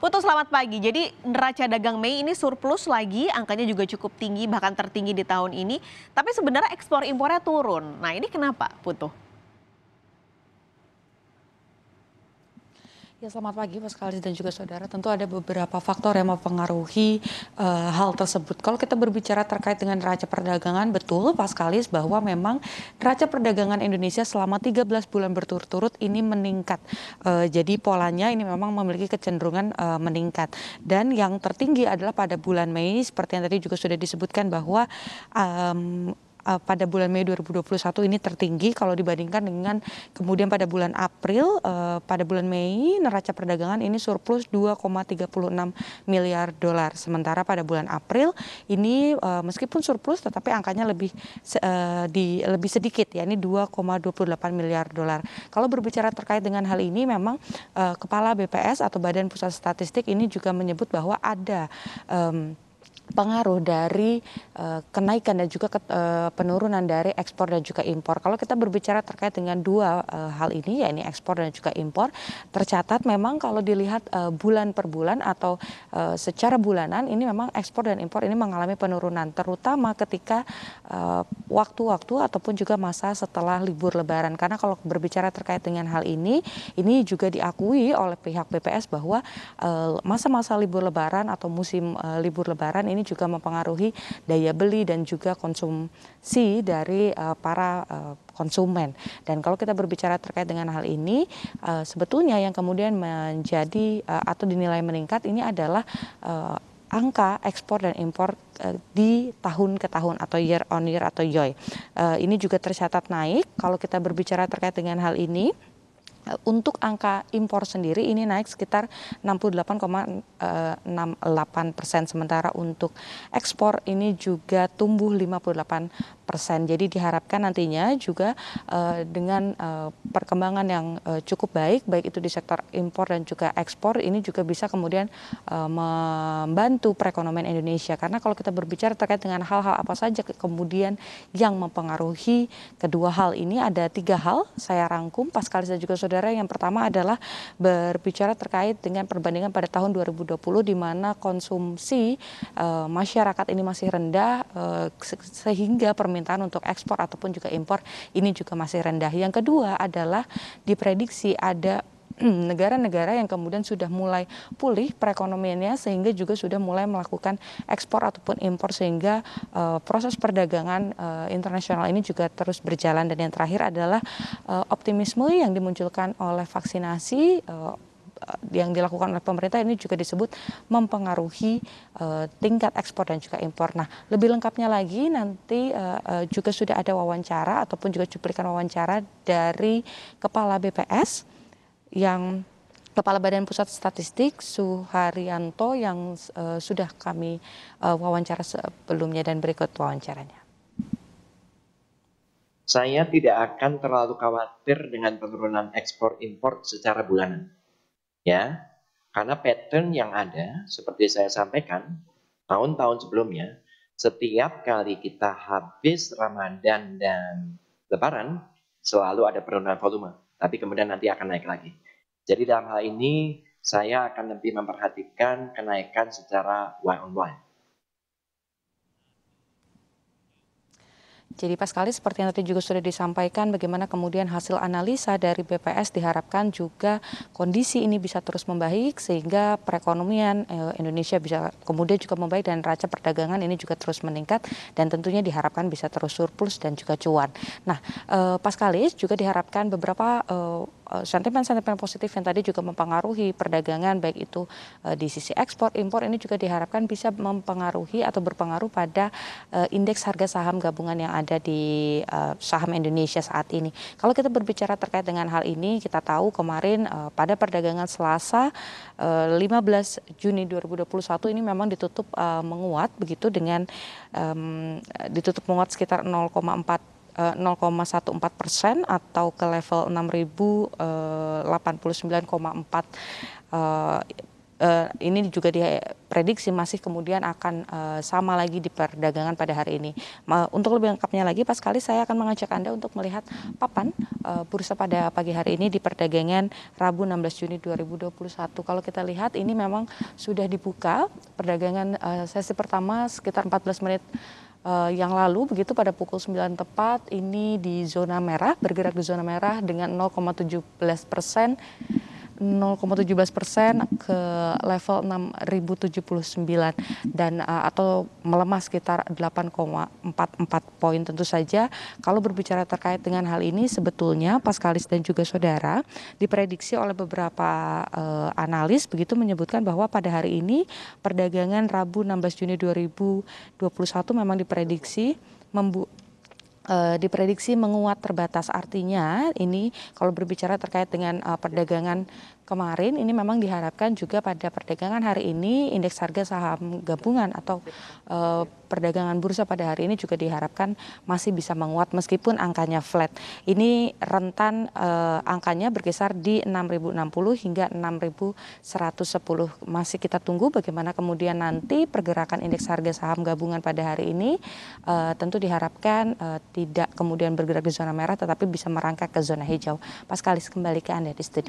Putu selamat pagi. Jadi neraca dagang Mei ini surplus lagi, angkanya juga cukup tinggi bahkan tertinggi di tahun ini. Tapi sebenarnya ekspor impornya turun. Nah ini kenapa Putu? Ya, selamat pagi Mas Kalis dan juga saudara. Tentu ada beberapa faktor yang mempengaruhi uh, hal tersebut. Kalau kita berbicara terkait dengan neraca perdagangan, betul Pak Kalis, bahwa memang neraca perdagangan Indonesia selama 13 bulan berturut-turut ini meningkat. Uh, jadi polanya ini memang memiliki kecenderungan uh, meningkat. Dan yang tertinggi adalah pada bulan Mei seperti yang tadi juga sudah disebutkan bahwa um, Eh, pada bulan Mei 2021 ini tertinggi kalau dibandingkan dengan kemudian pada bulan April uh, pada bulan Mei neraca perdagangan ini surplus 2,36 miliar dolar sementara pada bulan April ini uh, meskipun surplus tetapi angkanya lebih uh, di lebih sedikit yakni 2,28 miliar dolar. Kalau berbicara terkait dengan hal ini memang uh, kepala BPS atau Badan Pusat Statistik ini juga menyebut bahwa ada um, pengaruh dari uh, kenaikan dan juga ke, uh, eh, penurunan dari ekspor dan juga impor. Kalau kita berbicara terkait dengan dua uh, hal ini, yaitu ekspor dan juga impor, tercatat memang kalau dilihat uh, bulan per bulan atau uh, secara bulanan ini memang ekspor dan impor ini mengalami penurunan, terutama ketika waktu-waktu uh, ataupun juga masa setelah libur Lebaran. Karena kalau berbicara terkait dengan hal ini, ini juga diakui oleh pihak BPS bahwa masa-masa uh, libur Lebaran atau musim uh, libur Lebaran Lebaran ini juga mempengaruhi daya beli dan juga konsumsi dari uh, para uh, konsumen. Dan kalau kita berbicara terkait dengan hal ini, uh, sebetulnya yang kemudian menjadi uh, atau dinilai meningkat ini adalah uh, angka ekspor dan impor di tahun ke tahun atau year on year atau YOY. ini juga tercatat naik kalau kita berbicara terkait dengan hal ini untuk angka impor sendiri ini naik sekitar 68,68 persen sementara untuk ekspor ini juga tumbuh 58 persen jadi diharapkan nantinya juga eh, dengan eh, perkembangan yang eh, cukup baik baik itu di sektor impor dan juga ekspor ini juga bisa kemudian membantu perekonomian Indonesia karena kalau kita berbicara terkait dengan hal-hal apa saja kemudian yang mempengaruhi kedua hal ini ada tiga hal saya rangkum Pascal saya juga sudah saudara yang pertama adalah berbicara terkait dengan perbandingan pada tahun 2020 di mana konsumsi e, masyarakat ini masih rendah eh, sehingga permintaan untuk ekspor ataupun juga impor ini juga masih rendah. Yang kedua adalah diprediksi ada Hmm, negara-negara yang kemudian sudah mulai pulih perekonomiannya sehingga juga sudah mulai melakukan ekspor ataupun impor sehingga uh, proses perdagangan uh, internasional ini juga terus berjalan dan yang terakhir adalah uh, optimisme yang dimunculkan oleh vaksinasi uh, yang dilakukan oleh pemerintah ini juga disebut mempengaruhi uh, tingkat ekspor dan juga impor. Nah, lebih lengkapnya lagi nanti uh, uh, juga sudah ada wawancara ataupun juga cuplikan wawancara dari Kepala BPS yang Kepala Badan Pusat Statistik Suharyanto yang uh, sudah kami uh, wawancara sebelumnya dan berikut wawancaranya. Saya tidak akan terlalu khawatir dengan penurunan ekspor impor secara bulanan. Ya, karena pattern yang ada seperti saya sampaikan tahun-tahun sebelumnya, setiap kali kita habis Ramadan dan Lebaran selalu ada penurunan volume tapi kemudian nanti akan naik lagi. Jadi dalam hal ini saya akan lebih memperhatikan kenaikan secara one on one. Jadi Pak seperti yang tadi juga sudah disampaikan bagaimana kemudian hasil analisa dari BPS diharapkan juga kondisi ini bisa terus membaik sehingga perekonomian eh, Indonesia bisa kemudian juga membaik dan raca perdagangan ini juga terus meningkat dan tentunya diharapkan bisa terus surplus dan juga cuan. Nah, eh, pas Sekali juga diharapkan beberapa eh, Eh, sentimen-sentimen positif yang tadi juga mempengaruhi perdagangan baik itu eh, di sisi ekspor impor ini juga diharapkan bisa mempengaruhi atau berpengaruh pada eh, indeks harga saham gabungan yang ada di saham Indonesia saat ini. Kalau kita berbicara terkait dengan hal ini kita tahu kemarin pada perdagangan Selasa 15 Juni 2021 ini memang ditutup menguat begitu dengan ditutup menguat sekitar 0,4 0,14 eh, persen atau ke level 6.089,4 eh, Uh, eh, ini juga diprediksi masih kemudian akan sama lagi di perdagangan pada hari ini. untuk lebih lengkapnya lagi, pas kali saya akan mengajak Anda untuk melihat papan bursa pada pagi hari ini di perdagangan Rabu 16 Juni 2021. Kalau kita lihat ini memang sudah dibuka perdagangan sesi pertama sekitar 14 menit uh, yang lalu begitu pada pukul 9 tepat ini di zona merah bergerak di zona merah dengan 0,17 persen 0,17 persen ke level 6.079 dan uh, atau melemah sekitar 8,44 poin tentu saja. Kalau berbicara terkait dengan hal ini sebetulnya Paskalis dan juga saudara diprediksi oleh beberapa uh, analis begitu menyebutkan bahwa pada hari ini perdagangan Rabu 16 Juni 2021 memang diprediksi Eh, diprediksi menguat terbatas artinya ini kalau berbicara terkait dengan eh, perdagangan kemarin ini memang diharapkan juga pada perdagangan hari ini indeks harga saham gabungan atau e, perdagangan bursa pada hari ini juga diharapkan masih bisa menguat meskipun angkanya flat. Ini rentan e, angkanya berkisar di 6.060 hingga 6.110. Masih kita tunggu bagaimana kemudian nanti pergerakan indeks harga saham gabungan pada hari ini e, tentu diharapkan e, tidak kemudian bergerak di zona merah tetapi bisa merangkak ke zona hijau. Pas kali kembali ke Anda di studio.